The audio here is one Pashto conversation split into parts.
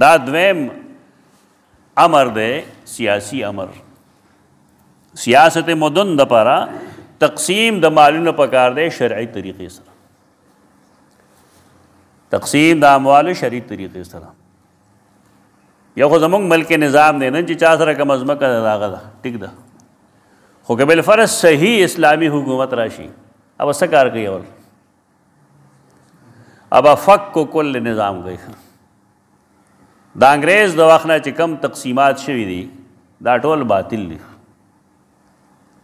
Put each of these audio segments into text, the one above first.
دا دویم امر دی سیاسی امر سیاست مدن د پاره تقسیم د مالونو په کار دی شرعي طریقې سره تقسیم د اموالو شرعي طریقې سره یو خو زمونږ ملک نظام دی نه چې چا سره کم از مکه داغه ده ټیک ده خو قبل فرض صحیح اسلامی حکومت راشي اب څه کار کوي اول اب فک کو کل نظام کوي د انګريز د وخت نه چې کم تقسیمات شوي دي دا ټول باطل دي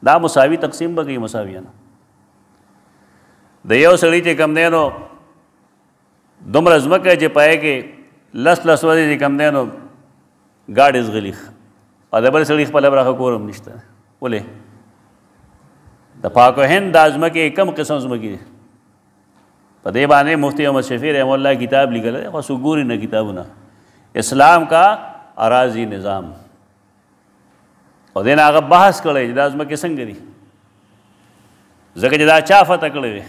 دا مساوي تقسیم به کوي مساوي نه د یو سړي چې کم دی نو دومره ځمکه چې پای کې لس لس ورځې چې کم دی نو ګاډ ځغلی او د بل سړي خپل برخه کور هم نشته ولې د پاکو هند د ځمکې کم قسم ځمکې دي په دې باندې مفتي احمد شفیع رحم الله کتاب لیکل او سګوري نه کتابونه اسلام کا اراضي نظام او دین هغه بحث کړی چې دا ځمکې څنګه دي ځکه چې دا چا فتح کړی دی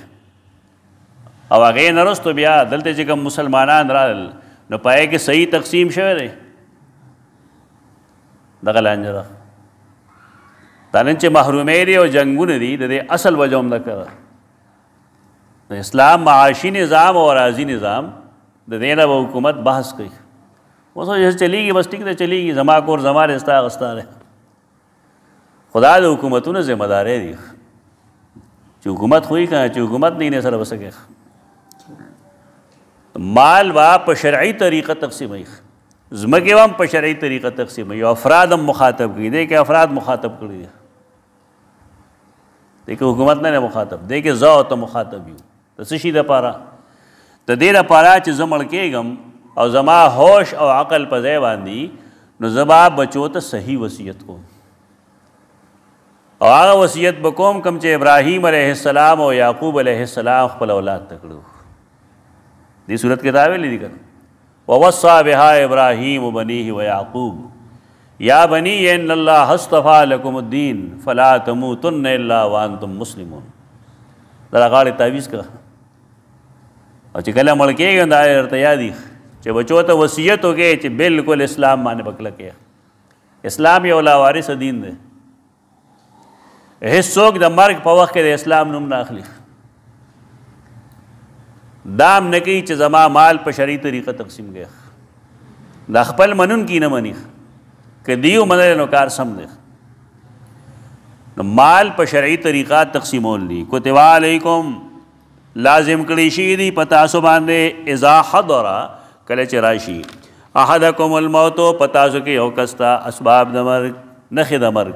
او هغې نه رستو بیا دلته چې کوم مسلمانان رالل نو پای کې صحیح تقسیم شوی دی دغه لانجه ده دا نن چې محرومې دي او جنګونه دي د دې اصل وجه هم ده اسلام معاشي نظام او راضي نظام د دې نه حکومت بحث کوي وہ سو جیسے چلی گی بس ٹھیک ده چلی گی زما کور زما رستا غستا ده خدا د حکومتونو ذمہ دارې دي چې حکومت خوې کړه چې حکومت نه سره وسکه مال وا په شرعي طریقه تقسیمي زمګي وام په شرعي طریقه تقسیمي او افراد هم مخاطب کړي دي کې افراد مخاطب کړي دي دي کې حکومت نه مخاطب دي کې زو ته مخاطب یو د څه شي د پاره د دې لپاره چې زمړ کېګم او زما هوش او عقل په ځای باندې نو زما بچو ته صحیح وصیت کوم او هغه وصیت بکوم کوم چې ابراهیم علیه السلام او یعقوب علیه السلام خپل اولاد تکړو دې صورت کې دا ویل دي کنه ووصى بها ابراهیم بنيه ويعقوب یا بني ان الله اصطفى لكم الدين فلا تموتن الا وانتم مسلمون دا غاړه تعویز کا او چې کله ملکه غندای ارتیا دي چې بچو ته وصیت وکړي چې بالکل اسلام باندې بکله کې اسلام یو لا وارث دین دی هیڅ څوک د مرګ په وخت کې د اسلام نوم نه اخلي دام نه کوي چې زما مال په شری طریقه تقسیم کړي دا خپل منون کی نه مني ک دیو منل نو کار سم دی نو مال په شرعي طریقه تقسیمول دي کوتوا علیکم لازم کړی شي دي پتا سو باندې اذا حضر کله چې راشي احدکم الموت پتاسو کې یو کستا اسباب د مرګ نخې د مرګ